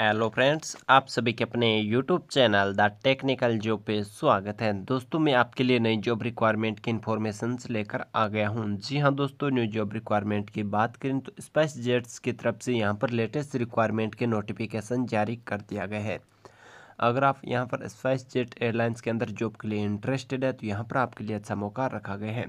hello friends आप सभी के अपने YouTube channel the technical job पे स्वागत है दोस्तों मैं आपके लिए नई जॉब रिक्वायरमेंट की इन्फॉर्मेशन लेकर आ गया हूं जी हां दोस्तों न्यू जॉब रिक्वायरमेंट की बात करें तो स्पाइस जेट्स की तरफ से यहां पर लेटेस्ट रिक्वायरमेंट के नोटिफिकेशन जारी कर दिया गया है अगर आप यहाँ पर स्पाइस जेट एयरलाइंस के अंदर जॉब के लिए इंटरेस्टेड है तो यहाँ पर आपके लिए अच्छा मौका रखा गया है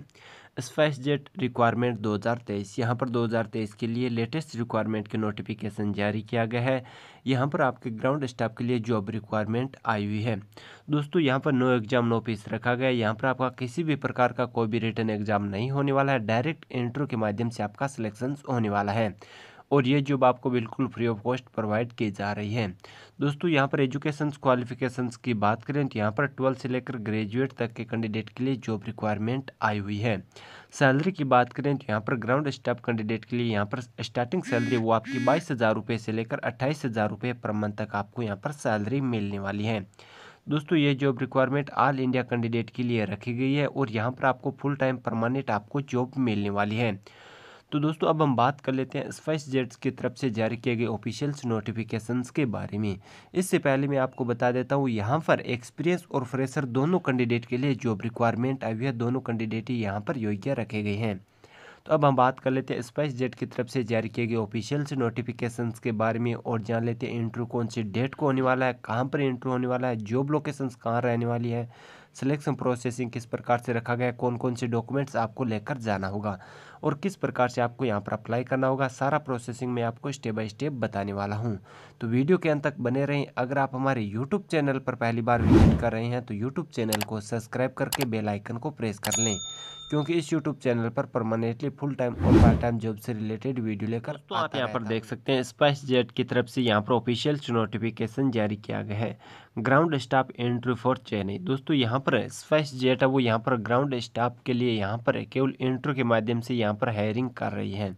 स्पाइस जेट रिक्वायरमेंट 2023 यहाँ पर 2023 के लिए लेटेस्ट रिक्वायरमेंट के नोटिफिकेशन जारी किया गया है यहाँ पर आपके ग्राउंड स्टाफ के लिए जॉब रिक्वायरमेंट आई हुई है दोस्तों यहाँ पर नो एग्जाम नो फीस रखा गया है यहाँ पर आपका किसी भी प्रकार का कोई भी रिटर्न एग्जाम नहीं होने वाला है डायरेक्ट इंटरव्यू के माध्यम से आपका सिलेक्शन होने वाला है और ये जॉब आपको बिल्कुल फ्री ऑफ कॉस्ट प्रोवाइड की जा रही है दोस्तों यहाँ पर एजुकेशन क्वालिफिकेशन की बात करें तो यहाँ पर ट्वेल्थ से लेकर ग्रेजुएट तक के कैंडिडेट के लिए जॉब रिक्वायरमेंट आई हुई है सैलरी की बात करें तो यहाँ पर ग्राउंड स्टाफ कैंडिडेट के लिए यहाँ पर स्टार्टिंग सैलरी वो आपकी बाईस हज़ार रुपये से लेकर अट्ठाईस हज़ार रुपये पर मंथ तक आपको यहाँ पर सैलरी मिलने वाली है दोस्तों ये job requirement all India candidate के लिए रखी गई है और यहाँ पर आपको फुल टाइम परमानेंट आपको जॉब मिलने वाली है तो दोस्तों अब हम बात कर लेते हैं स्पाइस जेट्स की तरफ से जारी किए गए ऑफिशियल्स नोटिफिकेशंस के बारे में इससे पहले मैं आपको बता देता हूँ यहाँ पर एक्सपीरियंस और फ्रेशर दोनों कैंडिडेट के लिए जॉब रिक्वायरमेंट आई हुई है दोनों कैंडिडेट ही यहाँ पर योग्य रखे गए हैं तो अब हम बात कर लेते हैं स्पाइस जेट की तरफ से जारी किए गए ऑफिशियल्स नोटिफिकेशंस के बारे में और जान लेते हैं इंटरव्यू कौन सी डेट को होने वाला है कहाँ पर इंटरव्यू होने वाला है जॉब लोकेशंस कहाँ रहने वाली है सिलेक्शन प्रोसेसिंग किस प्रकार से रखा गया है कौन कौन से डॉक्यूमेंट्स आपको लेकर जाना होगा और किस प्रकार से आपको यहाँ पर अप्लाई करना होगा सारा प्रोसेसिंग मैं आपको स्टेप बाय स्टेप बताने वाला हूँ तो वीडियो के अंत तक बने रहें अगर आप हमारे यूट्यूब चैनल पर पहली बार विजिट कर रहे हैं तो यूट्यूब चैनल को सब्सक्राइब करके बेलाइकन को प्रेस कर लें क्योंकि इस YouTube चैनल पर परमानेंटली फुल टाइम और पार्ट टाइम जॉब से रिलेटेड वीडियो लेकर तो आप यहाँ पर देख सकते हैं स्पाइस जेट की तरफ से यहाँ पर ऑफिशियल नोटिफिकेशन जारी किया गया है ground staff entry for Chennai दोस्तों यहाँ पर स्पाइस जेट है वो यहाँ पर ग्राउंड स्टाफ के लिए यहाँ पर केवल एंट्री के माध्यम से यहाँ यहाँ पर हायरिंग कर रही है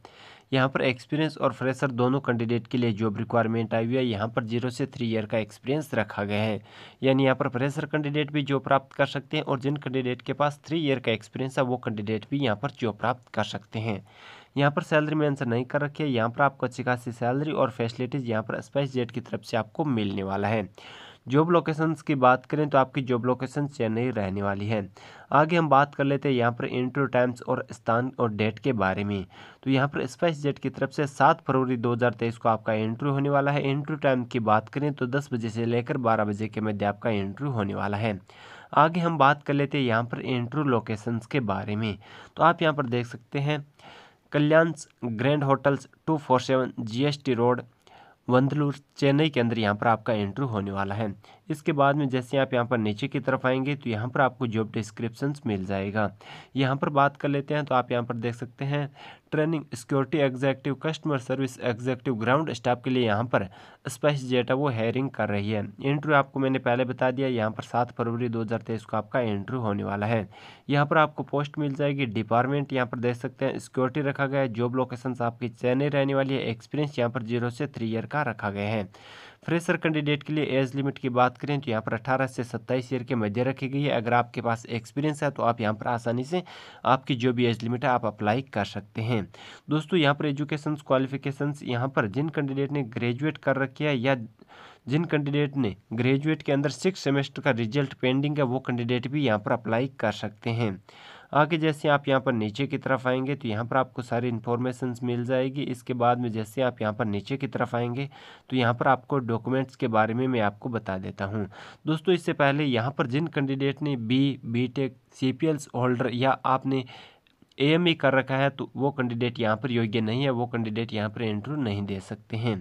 यहाँ पर एक्सपीरियंस और फ्रेशर दोनों कैंडिडेट के लिए जॉब रिक्वायरमेंट आई हुई है यहाँ पर जीरो से थ्री ईयर का एक्सपीरियंस रखा गया है यानी यहाँ पर फ्रेशर कैंडिडेट भी जॉब प्राप्त कर सकते हैं और जिन कैंडिडेट के पास थ्री ईयर का एक्सपीरियंस है वो कैंडिडेट भी यहाँ पर जॉब प्राप्त कर सकते हैं यहाँ पर सैलरी मेंशन नहीं कर रखी है यहाँ पर आपको अच्छी खासी सैलरी और फैसिलिटीज़ यहाँ पर स्पाइस जेट की तरफ से आपको मिलने वाला है जॉब लोकेशंस की बात करें तो आपकी जॉब लोकेशन चेन्नई रहने वाली है आगे हम बात कर लेते हैं यहाँ पर इंटरव्यू टाइम्स और स्थान और डेट के बारे में तो यहाँ पर स्पाइस जेट की तरफ से सात फरवरी 2023 को आपका इंटरव्यू होने वाला है इंटरव्यू टाइम की बात करें तो दस बजे से लेकर बारह बजे के मध्य आपका इंटरव्यू होने वाला है आगे हम बात कर लेते हैं यहाँ पर इंटरव्यू लोकेशंस के बारे में तो आप यहाँ पर देख सकते हैं Kalyan grand hotels two four seven G S T road Vandalur Chennai के अंदर यहाँ पर आपका इंटरव्यू होने वाला है इसके बाद में जैसे आप यहाँ पर नीचे की तरफ आएंगे तो यहाँ पर आपको जॉब डिस्क्रिप्शन मिल जाएगा यहाँ पर बात कर लेते हैं तो आप यहाँ पर देख सकते हैं training security executive customer service executive ground staff के लिए यहाँ पर स्पाइस जेटा वो हायरिंग कर रही है इंटरव्यू आपको मैंने पहले बता दिया यहाँ पर सात फरवरी दो को आपका इंटरव्यू होने वाला है यहाँ पर आपको पोस्ट मिल जाएगी डिपार्टमेंट यहाँ पर देख सकते हैं सिक्योरिटी रखा गया है जॉब लोकेशन आपकी चेन्नई रहने वाली है एक्सपीरियंस यहाँ पर जीरो से थ्री ईयर का रखा गया है फ्रेशर कैंडिडेट के लिए एज लिमिट की बात करें तो यहाँ पर अठारह से सत्ताईस ईयर के मध्य रखी गई है अगर आपके पास एक्सपीरियंस है तो आप यहाँ पर आसानी से आपकी जो भी एज लिमिट है आप अप्लाई कर सकते हैं दोस्तों यहाँ पर एजुकेशन क्वालिफिकेशन यहाँ पर जिन कैंडिडेट ने ग्रेजुएट कर रखी है या जिन कैंडिडेट ने ग्रेजुएट के अंदर सिक्स सेमेस्टर का रिजल्ट पेंडिंग है वो कैंडिडेट भी यहाँ पर अप्लाई कर सकते हैं आगे जैसे आप यहाँ पर नीचे की तरफ आएंगे तो यहाँ पर आपको सारी इन्फॉर्मेशन मिल जाएगी इसके बाद में जैसे आप यहाँ पर नीचे की तरफ आएंगे तो यहाँ पर आपको डॉक्यूमेंट्स के बारे में मैं आपको बता देता हूँ दोस्तों इससे पहले यहाँ पर जिन कैंडिडेट ने B B tech C holder या आपने एम ई e कर रखा है तो वो कैंडिडेट यहाँ पर योग्य नहीं है वो कैंडिडेट यहाँ पर इंटरव्यू नहीं दे सकते हैं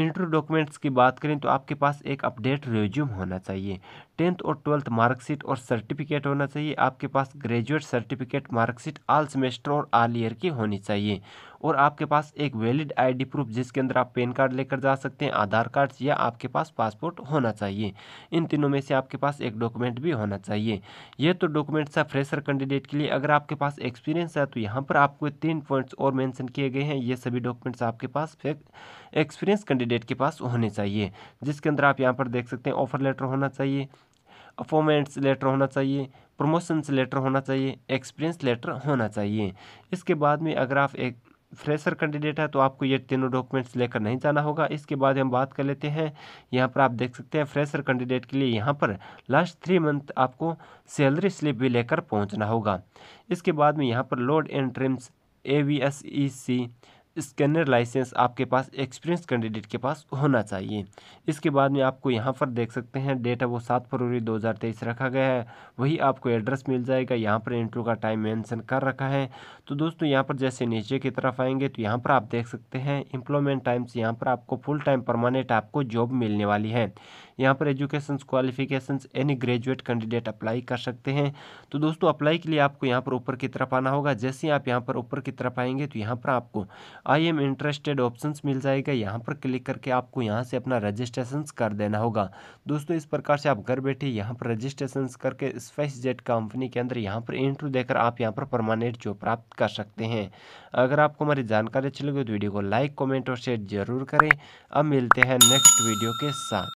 इंटरव्यू डॉक्यूमेंट्स की बात करें तो आपके पास एक अपडेट रिज्यूम होना चाहिए टेंथ और ट्वेल्थ मार्कशीट और सर्टिफिकेट होना चाहिए आपके पास graduate certificate marksheet all semester और आल ईयर की होनी चाहिए और आपके पास एक वैलिड आईडी प्रूफ जिसके अंदर आप पेन कार्ड लेकर जा सकते हैं आधार कार्ड या आपके पास पासपोर्ट होना चाहिए इन तीनों में से आपके पास एक डॉक्यूमेंट भी होना चाहिए ये तो डॉक्यूमेंट्स है फ्रेशर कैंडिडेट के लिए अगर आपके पास एक्सपीरियंस है तो यहाँ पर आपको तीन पॉइंट्स और मैंशन किए गए हैं ये सभी डॉक्यूमेंट्स आपके पास एक्सपीरियंस कैंडिडेट के पास होने चाहिए जिसके अंदर आप यहाँ पर देख सकते हैं ऑफर लेटर होना चाहिए अपॉइंटमेंट्स लेटर होना चाहिए प्रमोशन लेटर होना चाहिए एक्सपीरियंस लेटर होना चाहिए इसके बाद में अगर आप एक फ्रेशर कैंडिडेट है तो आपको ये तीनों डॉक्यूमेंट्स लेकर नहीं जाना होगा इसके बाद हम बात कर लेते हैं यहाँ पर आप देख सकते हैं फ्रेशर कैंडिडेट के लिए यहाँ पर लास्ट थ्री मंथ आपको सैलरी स्लिप भी लेकर पहुँचना होगा इसके बाद में यहाँ पर load and trims A V S E C scanner license आपके पास एक्सपीरियंस कैंडिडेट के पास होना चाहिए इसके बाद में आपको यहाँ पर देख सकते हैं डेट है वो सात फरवरी 2023 रखा गया है वही आपको एड्रेस मिल जाएगा यहाँ पर इंटरव्यू का टाइम मेंशन कर रखा है तो दोस्तों यहाँ पर जैसे नीचे की तरफ आएंगे तो यहाँ पर आप देख सकते हैं इंप्लॉयमेंट टाइम्स यहाँ पर आपको फुल टाइम परमानेंट आपको जॉब मिलने वाली है यहाँ पर education qualification any graduate candidate apply कर सकते हैं तो दोस्तों अप्लाई के लिए आपको यहाँ पर ऊपर की तरफ आना होगा जैसे आप यहाँ पर ऊपर की तरफ आएंगे तो यहाँ पर आपको आई एम इंटरेस्टेड ऑप्शन मिल जाएगा यहाँ पर क्लिक करके आपको यहाँ से अपना रजिस्ट्रेशन कर देना होगा दोस्तों इस प्रकार से आप घर बैठे यहाँ पर रजिस्ट्रेशन करके स्पाइस जेट कंपनी के अंदर यहाँ पर इंटरव्यू देकर आप यहाँ पर परमानेंट जॉब प्राप्त कर सकते हैं अगर आपको हमारी जानकारी अच्छी लगी तो वीडियो को लाइक कॉमेंट और शेयर जरूर करें अब मिलते हैं नेक्स्ट वीडियो के साथ